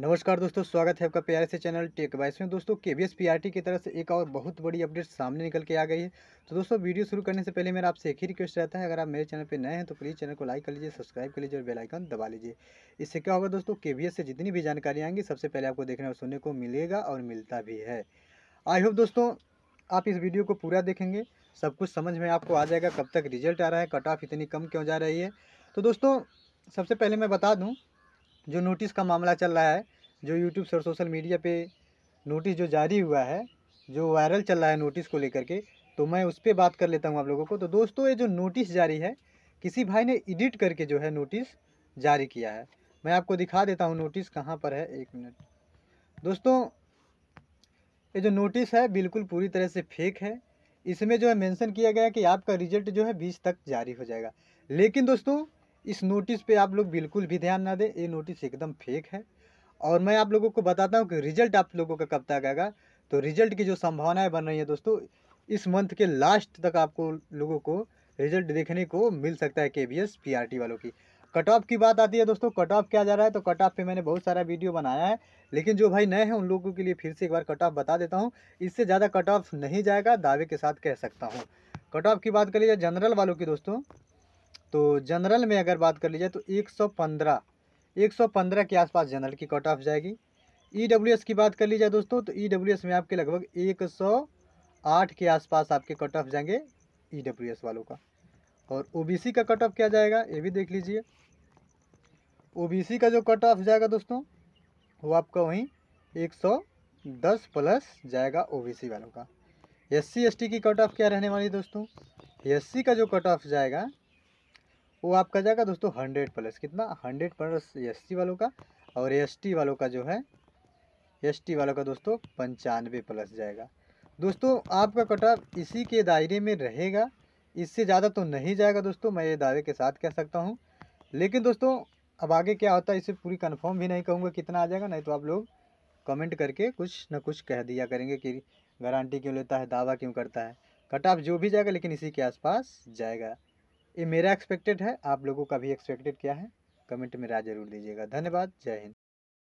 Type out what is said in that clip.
नमस्कार दोस्तों स्वागत है आपका प्यारे से चैनल टेक बाइस में दोस्तों K V S P R T की तरफ से एक और बहुत बड़ी अपडेट सामने निकल के आ गई है तो दोस्तों वीडियो शुरू करने से पहले मेरा आपसे एक ही रिक्वेस्ट रहता है अगर आप मेरे चैनल पर नए हैं तो प्लीज़ चैनल को लाइक कर लीजिए सब्सक्राइब कर लीजिए और बेलाइकन दबा लीजिए इससे क्या होगा दोस्तों के एस से जितनी भी जानकारी आएंगी सबसे पहले आपको देखने और सुनने को मिलेगा और मिलता भी है आई होप दोस्तों आप इस वीडियो को पूरा देखेंगे सब कुछ समझ में आपको आ जाएगा कब तक रिजल्ट आ रहा है कट ऑफ इतनी कम क्यों जा रही है तो दोस्तों सबसे पहले मैं बता दूँ जो नोटिस का मामला चल रहा है जो यूट्यूब और सोशल मीडिया पे नोटिस जो जारी हुआ है जो वायरल चल रहा है नोटिस को लेकर के तो मैं उस पर बात कर लेता हूँ आप लोगों को तो दोस्तों ये जो नोटिस जारी है किसी भाई ने एडिट करके जो है नोटिस जारी किया है मैं आपको दिखा देता हूँ नोटिस कहाँ पर है एक मिनट दोस्तों ये जो नोटिस है बिल्कुल पूरी तरह से फेक है इसमें जो है मेंशन किया गया कि आपका रिजल्ट जो है बीस तक जारी हो जाएगा लेकिन दोस्तों इस नोटिस पे आप लोग बिल्कुल भी ध्यान ना दें ये नोटिस एकदम फेक है और मैं आप लोगों को बताता हूँ कि रिजल्ट आप लोगों का कब तक आएगा तो रिजल्ट की जो संभावनाएं बन रही है दोस्तों इस मंथ के लास्ट तक आपको लोगों को रिजल्ट देखने को मिल सकता है K V S P R T वालों की कट ऑफ की बात आती है दोस्तों कट ऑफ क्या जा रहा है तो कट ऑफ पे मैंने बहुत सारा वीडियो बनाया है लेकिन जो भाई नए हैं उन लोगों के लिए फिर से एक बार कट ऑफ बता देता हूँ इससे ज़्यादा कट ऑफ नहीं जाएगा दावे के साथ कह सकता हूँ कट ऑफ की बात कर लीजिए जनरल वालों की दोस्तों तो जनरल में अगर बात कर ली जाए तो 115 115 के आसपास जनरल की कट ऑफ जाएगी ई e की बात कर ली जाए दोस्तों तो ई e में आपके लगभग 108 के आसपास आपके कट ऑफ जाएंगे ई e वालों का और ओ का कट ऑफ क्या जाएगा ये भी देख लीजिए ओ का जो कट ऑफ जाएगा दोस्तों वो आपका वहीं दस प्लस जाएगा ओ वालों का एस सी की कट ऑफ क्या रहने वाली दोस्तों एस का जो कट ऑफ जाएगा वो आपका जाएगा दोस्तों हंड्रेड प्लस कितना हंड्रेड प्लस एस वालों का और एस वालों का जो है एस वालों का दोस्तों पंचानवे प्लस जाएगा दोस्तों आपका कटा इसी के दायरे में रहेगा इससे ज़्यादा तो नहीं जाएगा दोस्तों मैं ये दावे के साथ कह सकता हूँ लेकिन दोस्तों अब आगे क्या होता है इसे पूरी कन्फर्म भी नहीं कहूँगा कितना आ जाएगा नहीं तो आप लोग कमेंट करके कुछ ना कुछ कह दिया करेंगे कि गारंटी क्यों लेता है दावा क्यों करता है कट ऑफ जो भी जाएगा लेकिन इसी के आसपास जाएगा ये मेरा एक्सपेक्टेड है आप लोगों का भी एक्सपेक्टेड क्या है कमेंट में राय जरूर दीजिएगा धन्यवाद जय हिंद